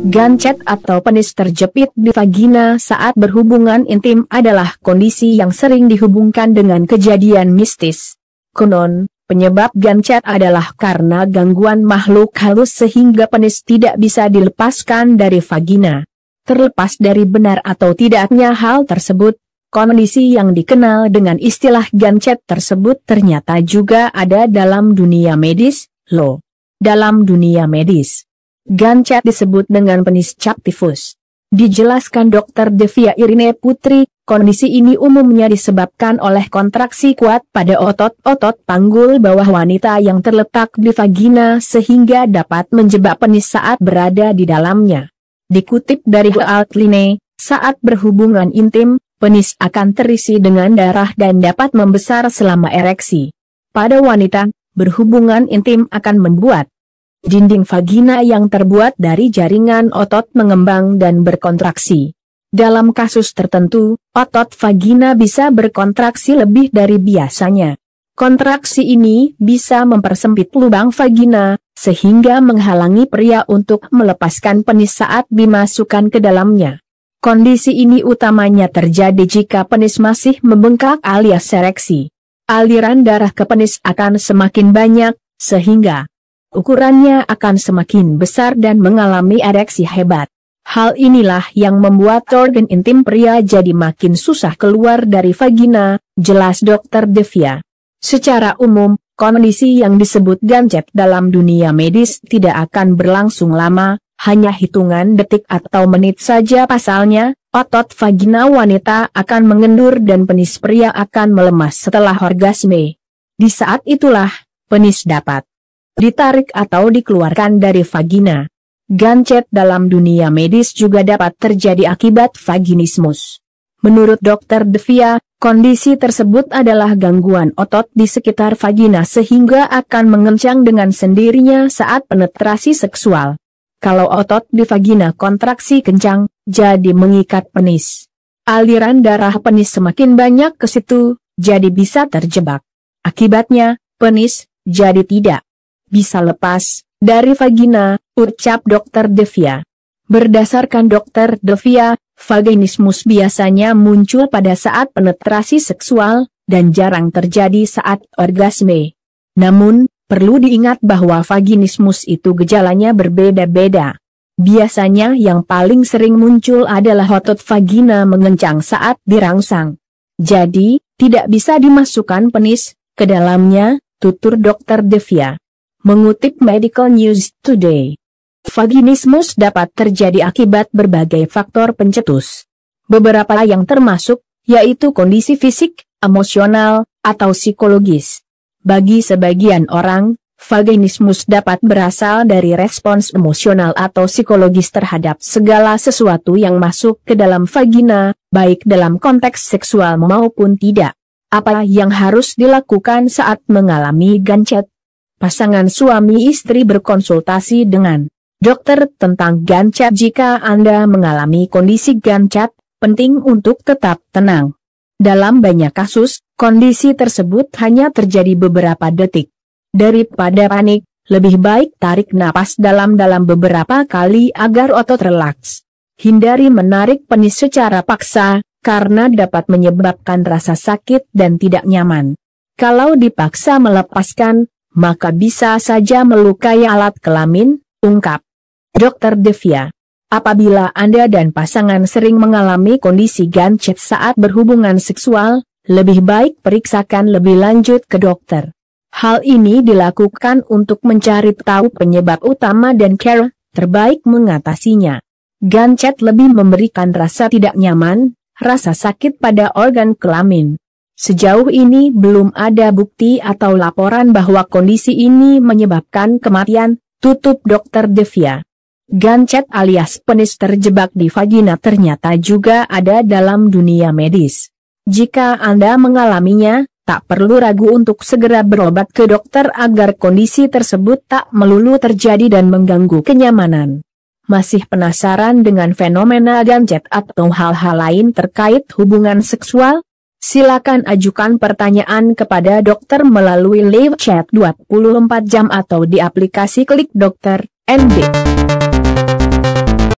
Gancet atau penis terjepit di vagina saat berhubungan intim adalah kondisi yang sering dihubungkan dengan kejadian mistis. Konon, penyebab gancet adalah karena gangguan makhluk halus sehingga penis tidak bisa dilepaskan dari vagina. Terlepas dari benar atau tidaknya hal tersebut, kondisi yang dikenal dengan istilah gancet tersebut ternyata juga ada dalam dunia medis, loh. Dalam dunia medis Gancet disebut dengan peniscap tifus. Dijelaskan Dr. Devia Irine Putri, kondisi ini umumnya disebabkan oleh kontraksi kuat pada otot-otot panggul bawah wanita yang terletak di vagina sehingga dapat menjebak penis saat berada di dalamnya. Dikutip dari Outline, saat berhubungan intim, penis akan terisi dengan darah dan dapat membesar selama ereksi. Pada wanita, berhubungan intim akan membuat Dinding vagina yang terbuat dari jaringan otot mengembang dan berkontraksi. Dalam kasus tertentu, otot vagina bisa berkontraksi lebih dari biasanya. Kontraksi ini bisa mempersempit lubang vagina, sehingga menghalangi pria untuk melepaskan penis saat dimasukkan ke dalamnya. Kondisi ini utamanya terjadi jika penis masih membengkak alias ereksi. Aliran darah ke penis akan semakin banyak, sehingga ukurannya akan semakin besar dan mengalami ereksi hebat. Hal inilah yang membuat organ intim pria jadi makin susah keluar dari vagina, jelas Dr. Devia. Secara umum, kondisi yang disebut gancet dalam dunia medis tidak akan berlangsung lama, hanya hitungan detik atau menit saja pasalnya, otot vagina wanita akan mengendur dan penis pria akan melemas setelah orgasme. Di saat itulah, penis dapat ditarik atau dikeluarkan dari vagina. Gancet dalam dunia medis juga dapat terjadi akibat vaginismus. Menurut dokter Devia, kondisi tersebut adalah gangguan otot di sekitar vagina sehingga akan mengencang dengan sendirinya saat penetrasi seksual. Kalau otot di vagina kontraksi kencang, jadi mengikat penis. Aliran darah penis semakin banyak ke situ, jadi bisa terjebak. Akibatnya, penis, jadi tidak bisa lepas dari vagina, ucap Dokter Devia. Berdasarkan Dokter Devia, vaginismus biasanya muncul pada saat penetrasi seksual, dan jarang terjadi saat orgasme. Namun, perlu diingat bahwa vaginismus itu gejalanya berbeda-beda. Biasanya yang paling sering muncul adalah otot vagina mengencang saat dirangsang. Jadi, tidak bisa dimasukkan penis ke dalamnya, tutur dokter Devia. Mengutip Medical News Today, vaginismus dapat terjadi akibat berbagai faktor pencetus. Beberapa yang termasuk, yaitu kondisi fisik, emosional, atau psikologis. Bagi sebagian orang, vaginismus dapat berasal dari respons emosional atau psikologis terhadap segala sesuatu yang masuk ke dalam vagina, baik dalam konteks seksual maupun tidak. Apa yang harus dilakukan saat mengalami gancet? Pasangan suami istri berkonsultasi dengan dokter tentang gancat. jika Anda mengalami kondisi gancat, penting untuk tetap tenang. Dalam banyak kasus, kondisi tersebut hanya terjadi beberapa detik. Daripada panik, lebih baik tarik napas dalam-dalam beberapa kali agar otot relaks. Hindari menarik penis secara paksa, karena dapat menyebabkan rasa sakit dan tidak nyaman. Kalau dipaksa melepaskan, maka bisa saja melukai alat kelamin, ungkap. Dr. Devia. Apabila Anda dan pasangan sering mengalami kondisi gancet saat berhubungan seksual, lebih baik periksakan lebih lanjut ke dokter. Hal ini dilakukan untuk mencari tahu penyebab utama dan care terbaik mengatasinya. Gancet lebih memberikan rasa tidak nyaman, rasa sakit pada organ kelamin. Sejauh ini belum ada bukti atau laporan bahwa kondisi ini menyebabkan kematian, tutup dokter Devia. Gancet alias penis terjebak di vagina ternyata juga ada dalam dunia medis. Jika Anda mengalaminya, tak perlu ragu untuk segera berobat ke dokter agar kondisi tersebut tak melulu terjadi dan mengganggu kenyamanan. Masih penasaran dengan fenomena gancet atau hal-hal lain terkait hubungan seksual? silakan ajukan pertanyaan kepada dokter melalui live chat 24 jam atau di aplikasi Klik Dokter, NB.